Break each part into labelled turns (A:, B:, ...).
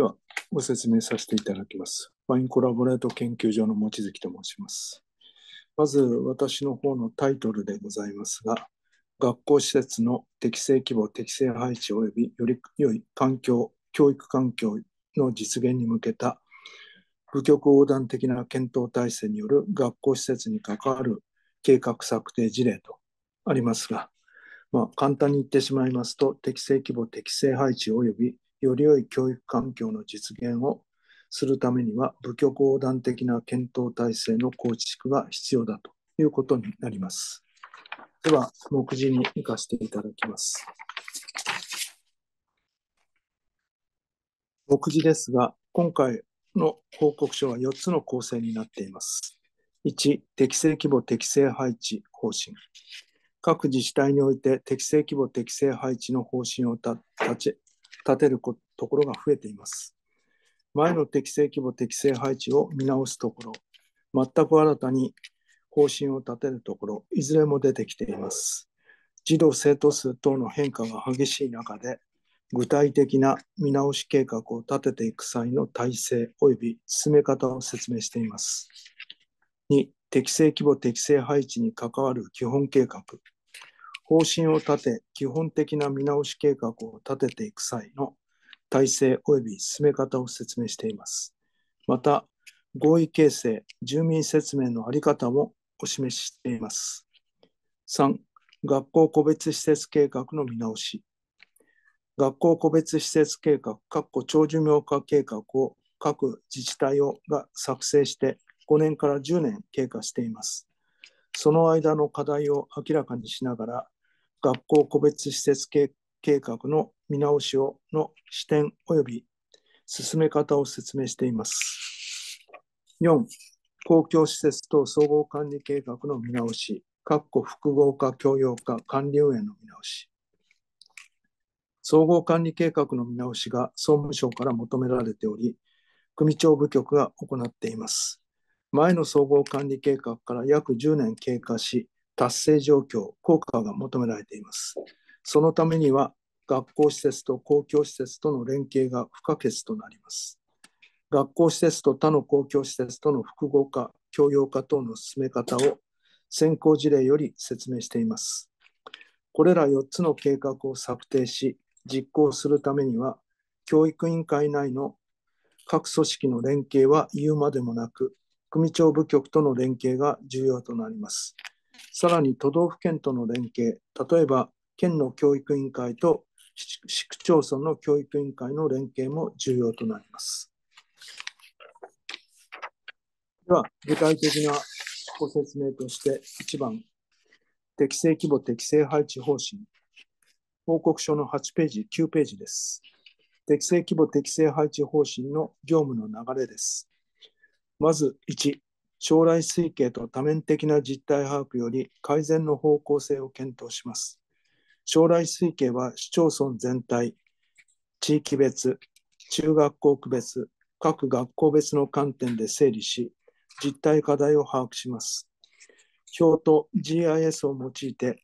A: では、ご説明させていただきます。ワインコラボレート研究所の望月と申します。まず、私の方のタイトルでございますが、学校施設の適正規模、適正配置及びより良い環境、教育環境の実現に向けた、部局横断的な検討体制による学校施設に関わる計画策定事例とありますが、まあ、簡単に言ってしまいますと、適正規模、適正配置及びより良い教育環境の実現をするためには、部局横断的な検討体制の構築が必要だということになります。では、目次に生かしていただきます。目次ですが、今回の報告書は4つの構成になっています。1、適正規模適正配置方針。各自治体において適正規模適正配置の方針を立ち立てるところが増えています。前の適正規模適正配置を見直すところ、全く新たに方針を立てるところ、いずれも出てきています。児童生徒数等の変化が激しい中で、具体的な見直し計画を立てていく際の体制及び進め方を説明しています。2、適正規模適正配置に関わる基本計画。方針を立て、基本的な見直し計画を立てていく際の体制及び進め方を説明しています。また、合意形成、住民説明の在り方もお示ししています。3、学校個別施設計画の見直し。学校個別施設計画、長寿命化計画を各自治体をが作成して5年から10年経過しています。その間の課題を明らかにしながら、学校個別施設計画の見直しをの視点及び進め方を説明しています。4、公共施設等総合管理計画の見直し、括弧複合化、共用化、管理運営の見直し。総合管理計画の見直しが総務省から求められており、組長部局が行っています。前の総合管理計画から約10年経過し、達成状況、効果が求められています。そのためには、学校施設と公共施設との連携が不可欠となります。学校施設と他の公共施設との複合化、共用化等の進め方を先行事例より説明しています。これら4つの計画を策定し、実行するためには、教育委員会内の各組織の連携は言うまでもなく、組長部局との連携が重要となります。さらに都道府県との連携、例えば県の教育委員会と市区町村の教育委員会の連携も重要となります。では、具体的なご説明として1番、適正規模適正配置方針、報告書の8ページ、9ページです。適正規模適正配置方針の業務の流れです。まず1、将来推計と多面的な実態把握より改善の方向性を検討します。将来推計は市町村全体、地域別、中学校区別、各学校別の観点で整理し、実態課題を把握します。表と GIS を用いて、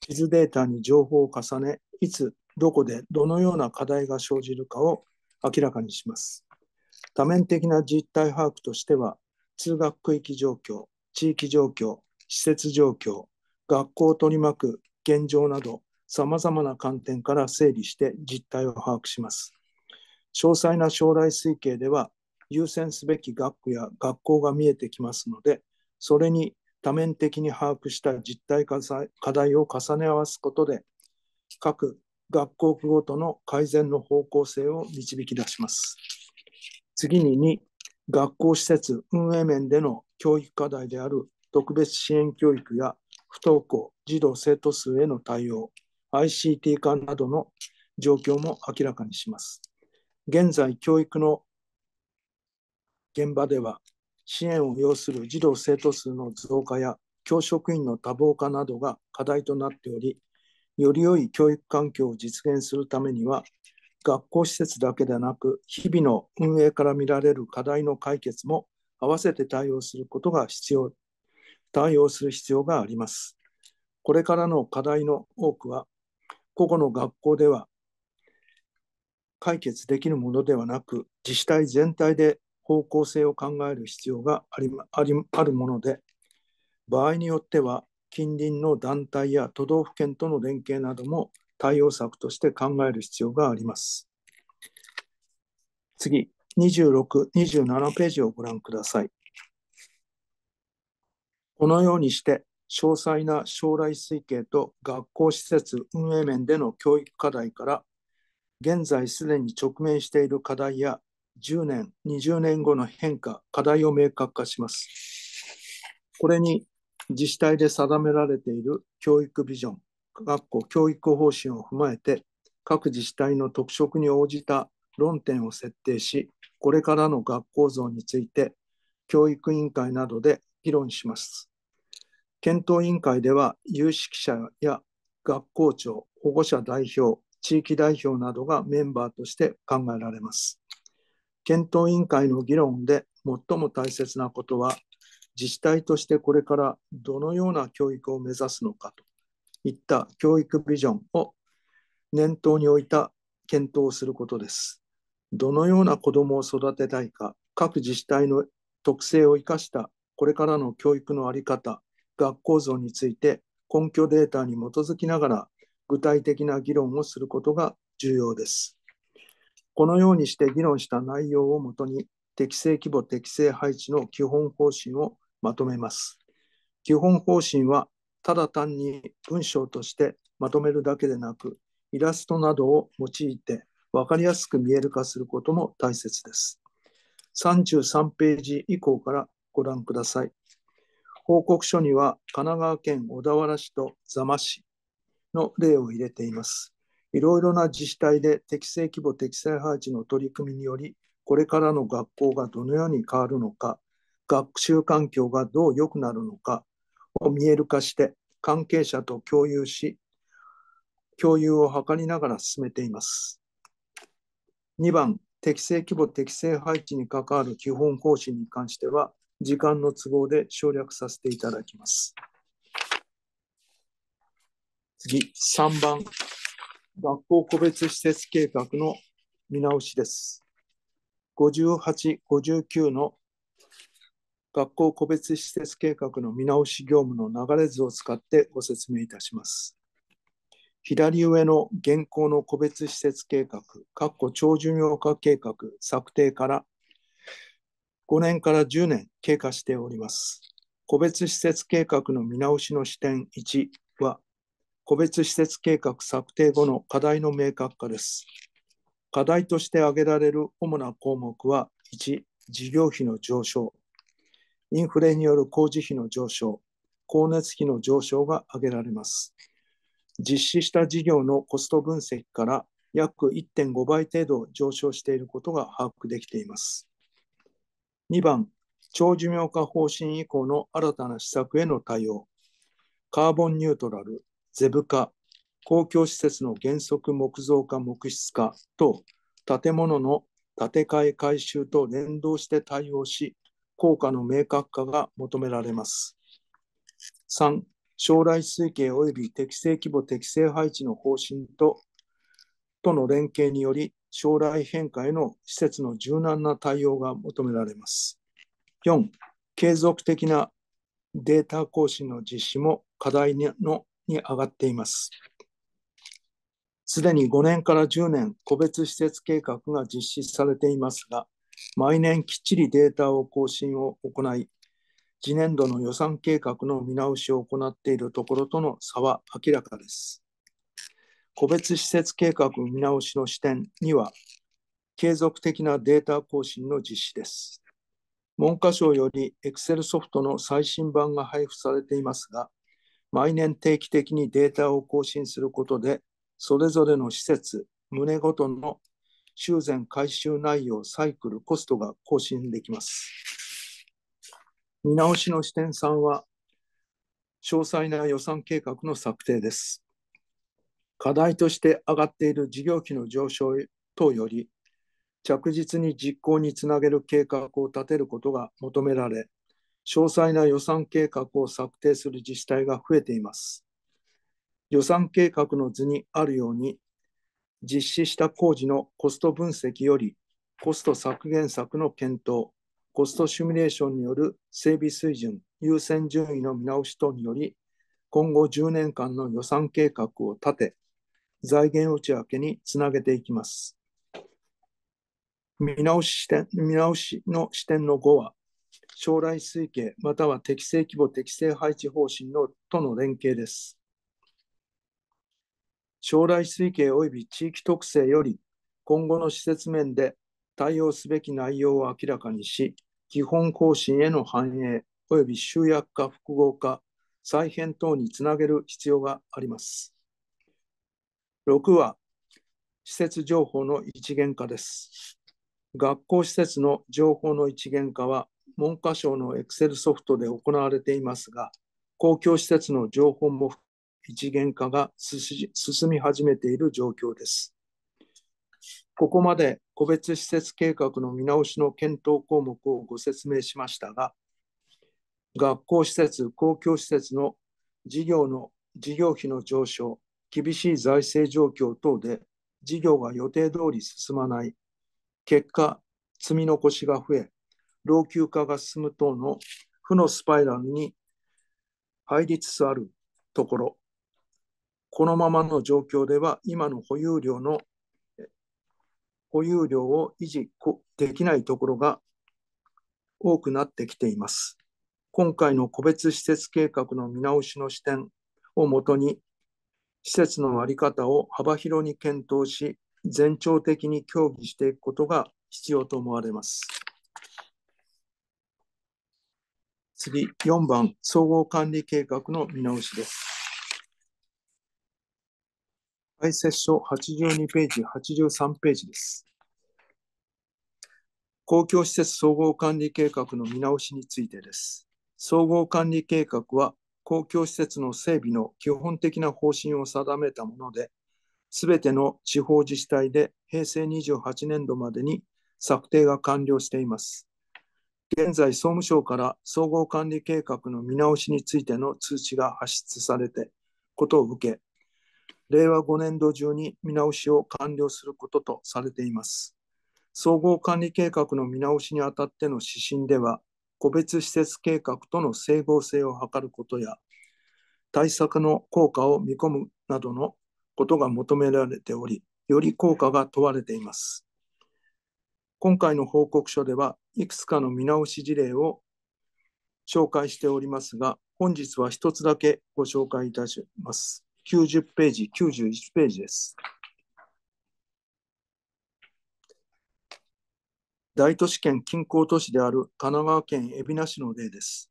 A: 地図データに情報を重ね、いつ、どこで、どのような課題が生じるかを明らかにします。多面的な実態把握としては、通学区域状況、地域状況、施設状況、学校を取り巻く現状など、さまざまな観点から整理して実態を把握します。詳細な将来推計では、優先すべき学区や学校が見えてきますので、それに多面的に把握した実態課題を重ね合わすことで、各学校区ごとの改善の方向性を導き出します。次に2、学校施設運営面での教育課題である特別支援教育や不登校、児童生徒数への対応、ICT 化などの状況も明らかにします。現在、教育の現場では、支援を要する児童生徒数の増加や教職員の多忙化などが課題となっており、より良い教育環境を実現するためには、学校施設だけでなく日々の運営から見られる課題の解決も併せて対応することが必要対応する必要があります。これからの課題の多くは個々の学校では解決できるものではなく自治体全体で方向性を考える必要がありありあるもので場合によっては近隣の団体や都道府県との連携なども対応策として考える必要があります。次、26、27ページをご覧ください。このようにして、詳細な将来推計と学校施設運営面での教育課題から、現在すでに直面している課題や10年、20年後の変化、課題を明確化します。これに自治体で定められている教育ビジョン、学校教育方針を踏まえて各自治体の特色に応じた論点を設定しこれからの学校像について教育委員会などで議論します検討委員会では有識者や学校長保護者代表地域代表などがメンバーとして考えられます検討委員会の議論で最も大切なことは自治体としてこれからどのような教育を目指すのかといった教育ビジョンを念頭に置いた検討をすることです。どのような子どもを育てたいか、各自治体の特性を生かしたこれからの教育の在り方、学校像について根拠データに基づきながら具体的な議論をすることが重要です。このようにして議論した内容をもとに適正規模適正配置の基本方針をまとめます。基本方針はただ単に文章としてまとめるだけでなく、イラストなどを用いて分かりやすく見える化することも大切です。33ページ以降からご覧ください。報告書には神奈川県小田原市と座間市の例を入れています。いろいろな自治体で適正規模適正配置の取り組みにより、これからの学校がどのように変わるのか、学習環境がどう良くなるのか、を見える化して関係者と共有し、共有を図りながら進めています。2番、適正規模適正配置に関わる基本方針に関しては、時間の都合で省略させていただきます。次、3番、学校個別施設計画の見直しです。58、59の学校個別施設計画の見直し業務の流れ図を使ってご説明いたします。左上の現行の個別施設計画、各個長寿命化計画策定から5年から10年経過しております。個別施設計画の見直しの視点1は、個別施設計画策定後の課題の明確化です。課題として挙げられる主な項目は、1、事業費の上昇、インフレによる工事費の上昇、光熱費の上昇が挙げられます。実施した事業のコスト分析から約1.5倍程度上昇していることが把握できています。2番、長寿命化方針以降の新たな施策への対応、カーボンニュートラル、ゼブ化、公共施設の原則木造化、木質化と建物の建て替え改修と連動して対応し、効果の明確化が求められます。3、将来推計及び適正規模適正配置の方針ととの連携により、将来変化への施設の柔軟な対応が求められます。4、継続的なデータ更新の実施も課題にのに上がっています。すでに5年から10年、個別施設計画が実施されていますが、毎年きっちりデータを更新を行い、次年度の予算計画の見直しを行っているところとの差は明らかです。個別施設計画見直しの視点には、継続的なデータ更新の実施です。文科省より Excel ソフトの最新版が配布されていますが、毎年定期的にデータを更新することで、それぞれの施設、棟ごとの修繕改修内容、サイクル、コストが更新できます。見直しの視点3は、詳細な予算計画の策定です。課題として挙がっている事業費の上昇等より、着実に実行につなげる計画を立てることが求められ、詳細な予算計画を策定する自治体が増えています。予算計画の図にあるように、実施した工事のコスト分析より、コスト削減策の検討、コストシミュレーションによる整備水準、優先順位の見直し等により、今後10年間の予算計画を立て、財源内訳につなげていきます。見直し視点見直しの視点の5は、将来推計または適正規模適正配置方針のとの連携です。将来推計及び地域特性より今後の施設面で対応すべき内容を明らかにし、基本更新への反映及び集約化、複合化、再編等につなげる必要があります。6は、施設情報の一元化です。学校施設の情報の一元化は、文科省の Excel ソフトで行われていますが、公共施設の情報も一元化が進み始めている状況です。ここまで個別施設計画の見直しの検討項目をご説明しましたが、学校施設、公共施設の事業の事業費の上昇、厳しい財政状況等で事業が予定通り進まない、結果、積み残しが増え、老朽化が進む等の負のスパイラルに入りつつあるところ、このままの状況では今の保有量の保有量を維持できないところが多くなってきています。今回の個別施設計画の見直しの視点をもとに、施設の在り方を幅広に検討し、全庁的に協議していくことが必要と思われます。次、4番、総合管理計画の見直しです。解説書82ページ、83ページです。公共施設総合管理計画の見直しについてです。総合管理計画は、公共施設の整備の基本的な方針を定めたもので、すべての地方自治体で平成28年度までに策定が完了しています。現在、総務省から総合管理計画の見直しについての通知が発出されて、ことを受け、令和5年度中に見直しを完了することとされています。総合管理計画の見直しにあたっての指針では、個別施設計画との整合性を図ることや、対策の効果を見込むなどのことが求められており、より効果が問われています。今回の報告書では、いくつかの見直し事例を紹介しておりますが、本日は一つだけご紹介いたします。90ページ、91ページです。大都市圏近郊都市である神奈川県海老名市の例です。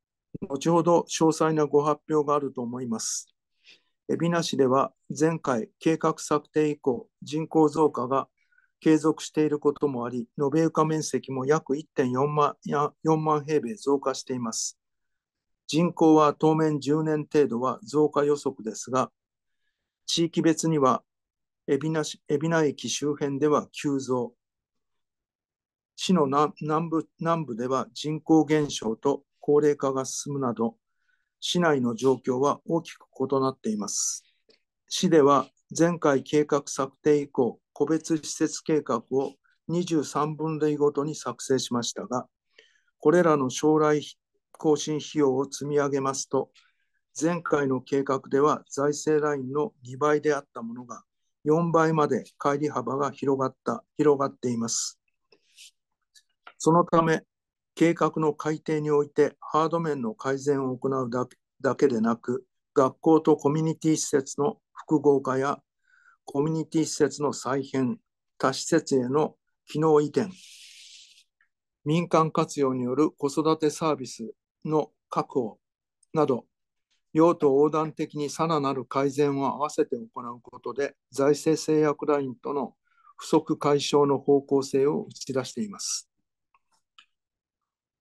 A: 後ほど詳細なご発表があると思います。海老名市では前回計画策定以降人口増加が継続していることもあり、延べ床面積も約1.4万万平米増加しています。人口は当面10年程度は増加予測ですが、地域別には海老名駅周辺では急増市の南部南部では人口減少と高齢化が進むなど市内の状況は大きく異なっています市では前回計画策定以降個別施設計画を23分類ごとに作成しましたがこれらの将来更新費用を積み上げますと前回の計画では財政ラインの2倍であったものが4倍まで乖離幅が広がった広がっています。そのため計画の改定においてハード面の改善を行うだけでなく学校とコミュニティ施設の複合化やコミュニティ施設の再編他施設への機能移転民間活用による子育てサービスの確保など用途横断的にさらなる改善を合わせて行うことで、財政制約ラインとの不足解消の方向性を打ち出しています。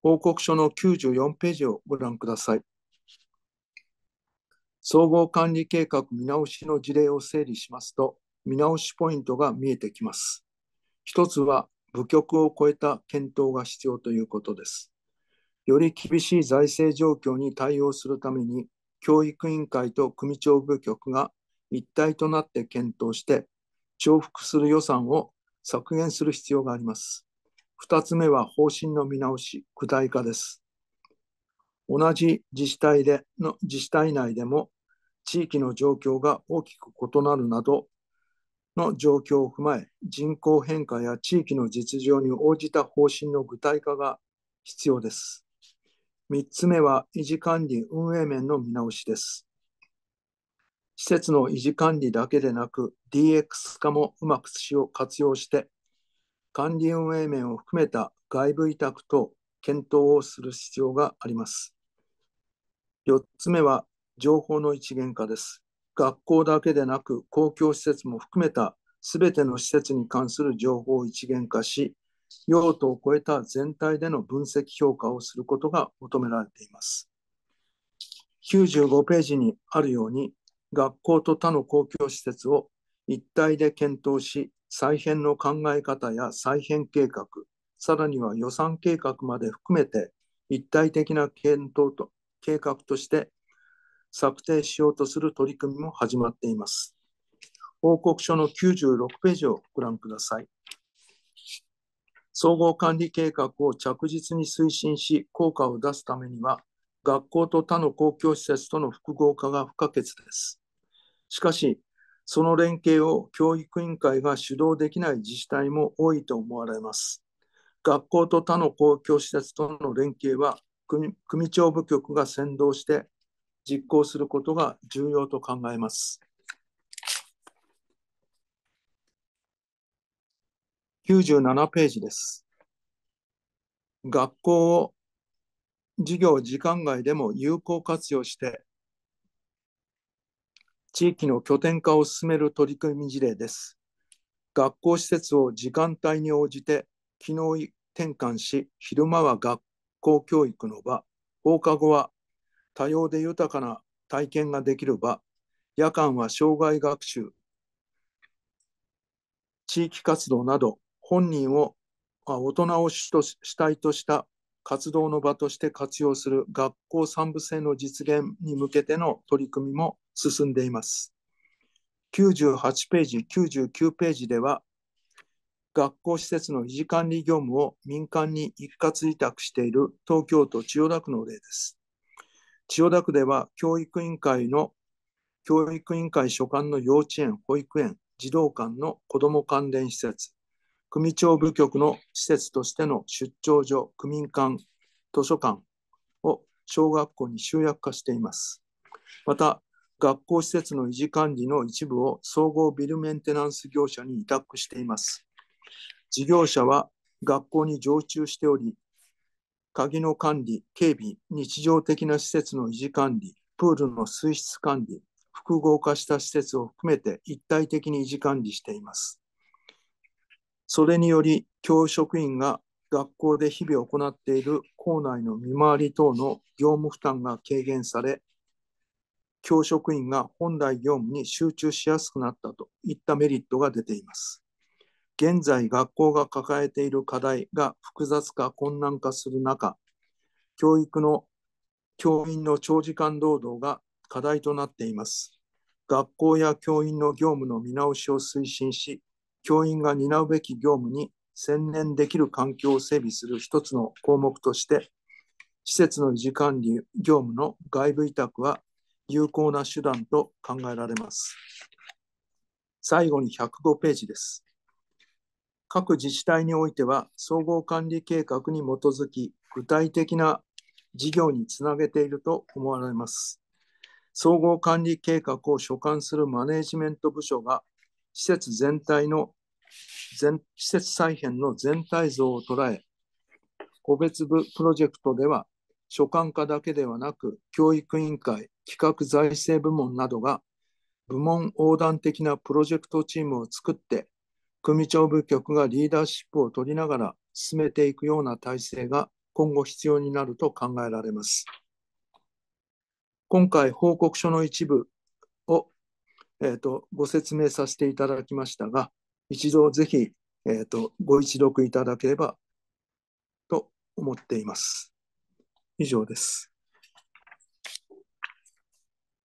A: 報告書の94ページをご覧ください。総合管理計画見直しの事例を整理しますと、見直しポイントが見えてきます。一つは、部局を超えた検討が必要ということです。より厳しい財政状況に対応するために、教育委員会と組長部局が一体となって検討して、重複する予算を削減する必要があります。2つ目は方針の見直し、具体化です。同じ自治体での自治体内でも地域の状況が大きく異なるなどの状況を踏まえ人口変化や地域の実情に応じた方針の具体化が必要です。3つ目は維持管理運営面の見直しです。施設の維持管理だけでなく DX 化もうまく活用して管理運営面を含めた外部委託と検討をする必要があります。4つ目は情報の一元化です。学校だけでなく公共施設も含めたすべての施設に関する情報を一元化し、用途を超えた全体での分析評価をすることが求められています。95ページにあるように、学校と他の公共施設を一体で検討し、再編の考え方や再編計画、さらには予算計画まで含めて、一体的な検討と計画として策定しようとする取り組みも始まっています。報告書の96ページをご覧ください。総合管理計画を着実に推進し、効果を出すためには、学校と他の公共施設との複合化が不可欠です。しかし、その連携を教育委員会が主導できない自治体も多いと思われます。学校と他の公共施設との連携は組、長部局が先導して実行することが重要と考えます。97ページです。学校を授業時間外でも有効活用して、地域の拠点化を進める取り組み事例です。学校施設を時間帯に応じて機能転換し、昼間は学校教育の場、放課後は多様で豊かな体験ができる場、夜間は障害学習、地域活動など本人を大人を主と主体とした活動の場として活用する学校三部制の実現に向けての取り組みも進んでいます。98ページ、99ページでは、学校施設の維持管理業務を民間に一括委託している東京都千代田区の例です。千代田区では教育委員会の教育委員会所管の幼稚園、保育園、児童館の子ども関連施設、組長部局の施設としての出張所、区民館、図書館を小学校に集約化しています。また、学校施設の維持管理の一部を総合ビルメンテナンス業者に委託しています。事業者は学校に常駐しており、鍵の管理、警備、日常的な施設の維持管理、プールの水質管理、複合化した施設を含めて一体的に維持管理しています。それにより、教職員が学校で日々行っている校内の見回り等の業務負担が軽減され、教職員が本来業務に集中しやすくなったといったメリットが出ています。現在、学校が抱えている課題が複雑化、困難化する中、教育の教員の長時間労働が課題となっています。学校や教員の業務の見直しを推進し、教員が担うべき業務に専念できる環境を整備する一つの項目として、施設の維持管理業務の外部委託は有効な手段と考えられます。最後に105ページです。各自治体においては、総合管理計画に基づき、具体的な事業につなげていると思われます。総合管理計画を所管するマネジメント部署が施設全体の全施設再編の全体像を捉え個別部プロジェクトでは所管課だけではなく教育委員会企画財政部門などが部門横断的なプロジェクトチームを作って組長部局がリーダーシップを取りながら進めていくような体制が今後必要になると考えられます。今回報告書の一部をえーと、ご説明させていただきましたが、一度ぜひ、えーと、とご一読いただければと思っています。以上です。